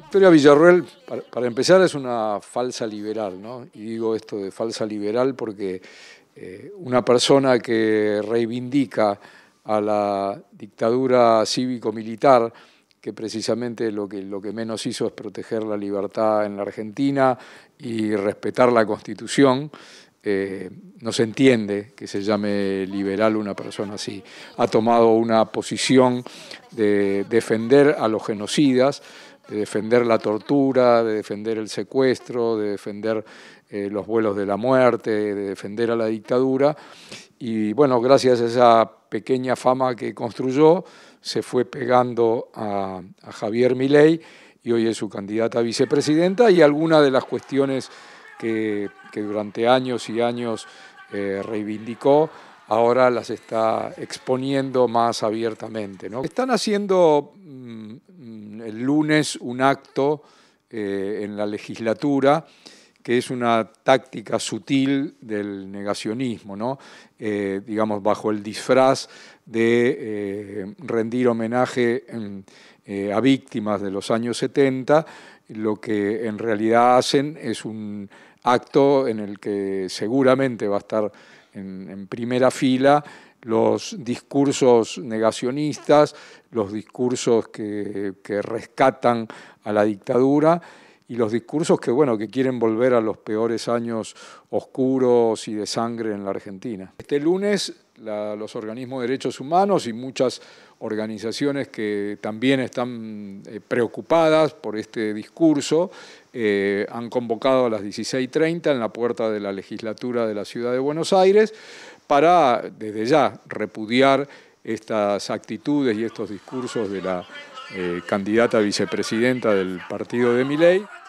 Victoria Villarruel, para, empezar, es una falsa liberal, ¿no? Y digo esto de falsa liberal porque eh, una persona que reivindica a la dictadura cívico-militar, que precisamente lo que, menos hizo es proteger la libertad en la Argentina y respetar la Constitución, eh, no se entiende que se llame liberal una persona así. Ha tomado una posición de defender a los genocidas, de defender la tortura, de defender el secuestro, de defender eh, los vuelos de la muerte, de defender a la dictadura. Y bueno, gracias a esa pequeña fama que construyó, se fue pegando a, Javier Milei y hoy es su candidata a vicepresidenta y algunas de las cuestiones que, durante años y años eh, reivindicó, ahora las está exponiendo más abiertamente. ¿no? Están haciendo el lunes un acto eh, en la legislatura que es una táctica sutil del negacionismo, ¿no? Eh, digamos, bajo el disfraz de eh, rendir homenaje a víctimas de los años 70, lo que en realidad hacen es un acto en el que seguramente va a estar en primera fila los discursos negacionistas, los discursos que, rescatan a la dictadura y los discursos que, bueno, que quieren volver a los peores años oscuros y de sangre en la Argentina. Este lunes los organismos de derechos humanos y muchas organizaciones que también están eh, preocupadas por este discurso eh, han convocado a las 16.30 en la puerta de la legislatura de la Ciudad de Buenos Aires para, desde ya, repudiar estas actitudes y estos discursos de la eh, candidata vicepresidenta del partido de Miley.